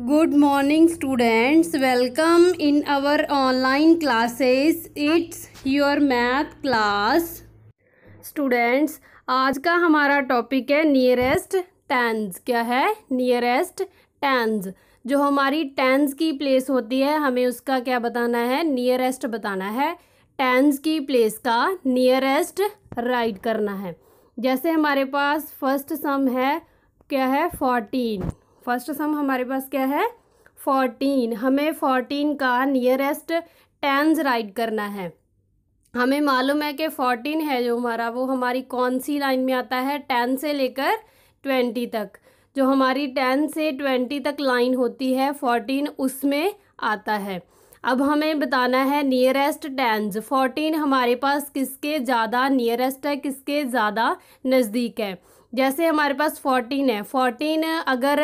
good morning students welcome in our online classes it's your math class students आज का हमारा topic है nearest tens क्या है नियरेस्ट टेंस जो हमारी टेंस की प्लेस होती है हमें उसका क्या बताना है नियरेस्ट बताना है टेंस की प्लेस का नियरेस्ट राइट करना है जैसे हमारे पास फर्स्ट सम है क्या है फोर्टीन फर्स्ट सम हमारे पास क्या है फोर्टीन हमें फोर्टीन का नियरेस्ट टेंस राइट करना है हमें मालूम है कि फोर्टीन है जो हमारा वो हमारी कौन सी लाइन में आता है टेन से लेकर ट्वेंटी तक जो हमारी टेन से ट्वेंटी तक लाइन होती है फोर्टीन उसमें आता है अब हमें बताना है नियरेस्ट टेंस फोर्टीन हमारे पास किसके ज़्यादा नियरेस्ट है किसके ज़्यादा नज़दीक है जैसे हमारे पास फोर्टीन है फोर्टीन अगर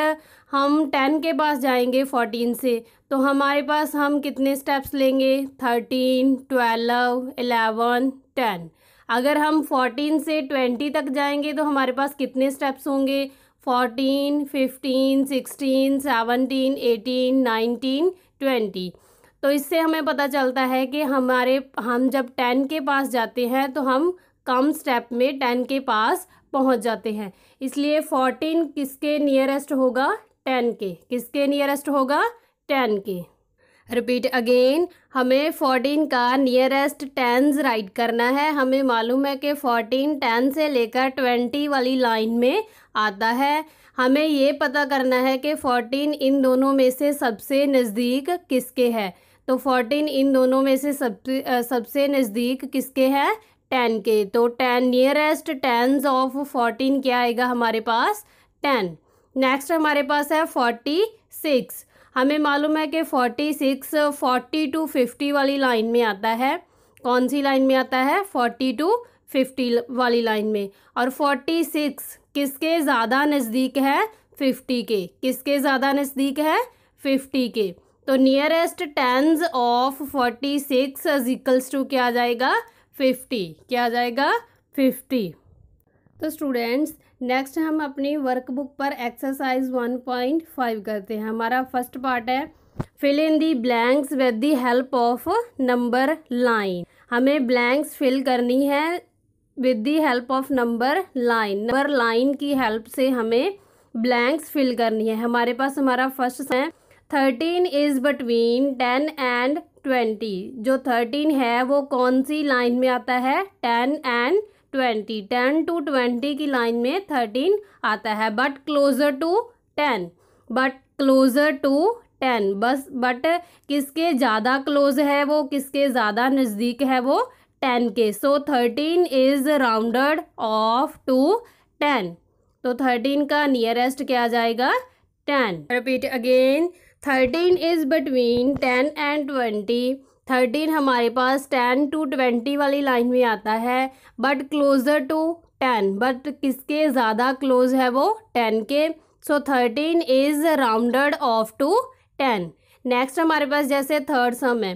हम टेन के पास जाएंगे फोर्टीन से तो हमारे पास हम कितने स्टेप्स लेंगे थर्टीन ट्वेल्व एलेवन टेन अगर हम फोर्टीन से ट्वेंटी तक जाएंगे तो हमारे पास कितने स्टेप्स होंगे fourteen fifteen sixteen seventeen eighteen nineteen twenty तो इससे हमें पता चलता है कि हमारे हम जब टेन के पास जाते हैं तो हम कम स्टेप में टेन के पास पहुंच जाते हैं इसलिए फोर्टीन किसके नियरेस्ट होगा टेन के किसके नियरेस्ट होगा टेन के रिपीट अगेन हमें फोर्टीन का नियरेस्ट टेंस राइट करना है हमें मालूम है कि फोर्टीन टेन से लेकर ट्वेंटी वाली लाइन में आता है हमें ये पता करना है कि फोर्टीन इन दोनों में से सबसे नज़दीक किसके है तो फोर्टीन इन दोनों में से सब सबसे नज़दीक किसके है टेन के तो ten nearest tens of fourteen क्या आएगा हमारे पास टेन नेक्स्ट हमारे पास है फोर्टी सिक्स हमें मालूम है कि forty six forty to fifty वाली लाइन में आता है कौन सी लाइन में आता है फोर्टी टू फिफ्टी वाली लाइन में और फोर्टी सिक्स किसके ज़्यादा नज़दीक है फिफ्टी के किसके ज़्यादा नज़दीक है फिफ्टी के तो nearest tens of forty six equals to क्या आ जाएगा फिफ्टी क्या आ जाएगा फिफ्टी तो स्टूडेंट्स नेक्स्ट हम अपनी वर्कबुक पर एक्सरसाइज वन पॉइंट फाइव करते हैं हमारा फर्स्ट पार्ट है fill in the blanks with the help of number line हमें ब्लैंक्स फिल करनी है with the help of number line number line की हेल्प से हमें ब्लैंक्स फिल करनी है हमारे पास हमारा फर्स्ट है thirteen is between ten and twenty जो थर्टीन है वो कौन सी लाइन में आता है ten and twenty ten to twenty की लाइन में थर्टीन आता है but closer to ten but closer to ten बस बट किसके ज़्यादा क्लोज है वो किसके ज़्यादा नज़दीक है वो टेन के so thirteen is rounded off to ten तो थर्टीन का नियरेस्ट क्या जाएगा ten repeat again thirteen is between ten and twenty thirteen हमारे पास टेन टू ट्वेंटी वाली लाइन में आता है but closer to ten but किसके ज़्यादा क्लोज है वो टेन के so thirteen is rounded off to ten next हमारे पास जैसे थर्ड सम है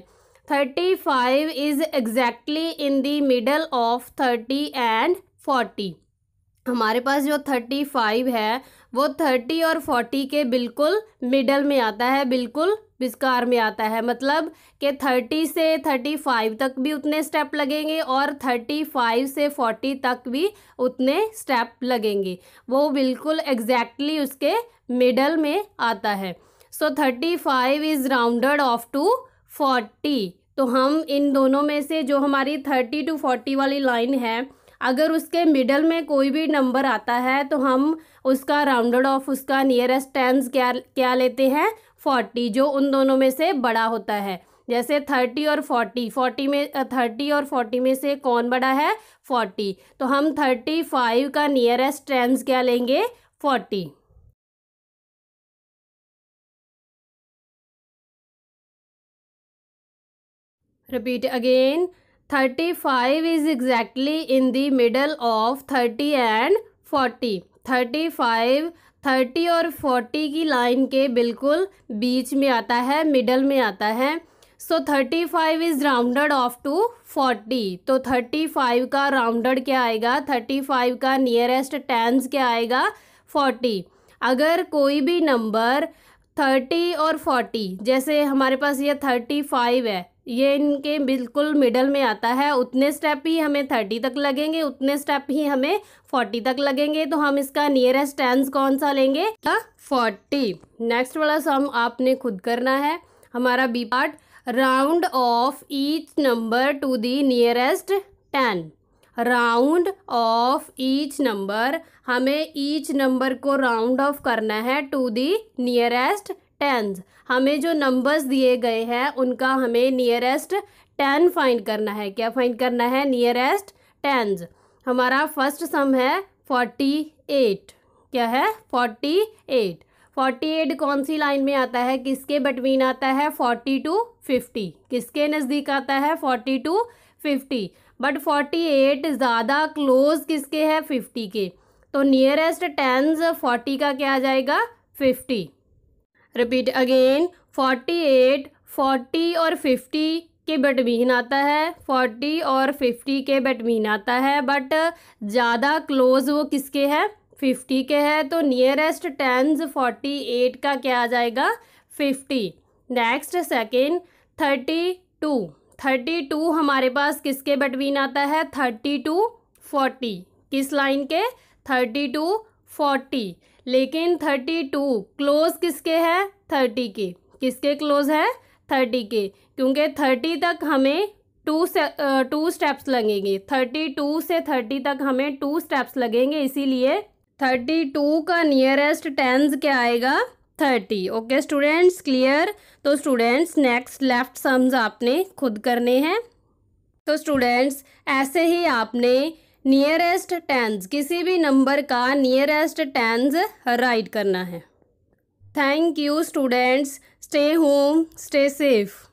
thirty five is exactly in the middle of thirty and forty हमारे पास जो थर्टी फाइव है वो थर्टी और फोर्टी के बिल्कुल मिडल में आता है बिल्कुल विस्कार में आता है मतलब कि थर्टी से थर्टी फाइव तक भी उतने स्टेप लगेंगे और थर्टी फाइव से फोर्टी तक भी उतने स्टेप लगेंगे वो बिल्कुल एग्जैक्टली exactly उसके मिडल में आता है so thirty five is rounded off to forty तो हम इन दोनों में से जो हमारी थर्टी टू फोर्टी वाली लाइन है अगर उसके मिडल में कोई भी नंबर आता है तो हम उसका राउंडेड ऑफ उसका नियरेस्ट टेंस क्या क्या लेते हैं फोर्टी जो उन दोनों में से बड़ा होता है जैसे थर्टी और फोर्टी फोर्टी में थर्टी और फोर्टी में से कौन बड़ा है फोर्टी तो हम थर्टी फाइव का नियरेस्ट टेंस क्या लेंगे forty repeat again thirty five is exactly in the middle of thirty and forty thirty five thirty और फोर्टी की लाइन के बिल्कुल बीच में आता है मिडल में आता है so thirty five is round off to forty तो थर्टी फाइव का राउंडड क्या आएगा थर्टी फाइव का नियरेस्ट टेंस क्या आएगा फोर्टी अगर कोई भी नंबर थर्टी और फोर्टी जैसे हमारे पास ये थर्टी फाइव है ये इनके बिल्कुल मिडल में आता है उतने स्टेप ही हमें थर्टी तक लगेंगे उतने स्टेप ही हमें फोर्टी तक लगेंगे तो हम इसका नियरेस्ट टेंस कौन सा लेंगे फोर्टी हाँ, नेक्स्ट वाला सम आपने खुद करना है हमारा B part round off each number to the nearest ten round off each number हमें ईच नंबर को राउंड ऑफ करना है टू दी नियरेस्ट टेंस हमें जो नंबर्स दिए गए हैं उनका हमें नियरेस्ट टेन फाइंड करना है क्या फाइंड करना है नियरेस्ट टेंस हमारा फर्स्ट सम है फोर्टी एट क्या है फोर्टी एट फोर्टी एट कौन सी लाइन में आता है किसके बटवीन आता है फोर्टी टू फिफ्टी किसके नज़दीक आता है forty to fifty but forty eight ज़्यादा क्लोज किसके है फिफ्टी के तो नियरेस्ट टेंस फोर्टी का क्या आ जाएगा fifty repeat again forty eight forty और फिफ्टी के बटवीन आता है फोर्टी और फिफ्टी के बटवीन आता है बट ज़्यादा क्लोज वो किसके है फिफ्टी के है तो नियरेस्ट टेंस फोर्टी एट का क्या आ जाएगा fifty next second thirty two thirty two हमारे पास किसके बटवीन आता है थर्टी टू फोर्टी किस लाइन के थर्टी टू फोर्टी लेकिन थर्टी टू क्लोज किसके है थर्टी के किसके क्लोज है थर्टी के क्योंकि थर्टी तक हमें टू से टू स्टेप्स लगेंगे थर्टी टू से थर्टी तक हमें टू स्टेप्स लगेंगे इसीलिए थर्टी टू का नियरेस्ट टेंस क्या आएगा थर्टी ओके स्टूडेंट्स क्लियर तो स्टूडेंट्स नेक्स्ट लेफ्ट सम्स आपने खुद करने हैं तो स्टूडेंट्स ऐसे ही आपने नियरेस्ट टेंस किसी भी नंबर का नियरेस्ट टेंस राइट करना है thank you students stay home stay safe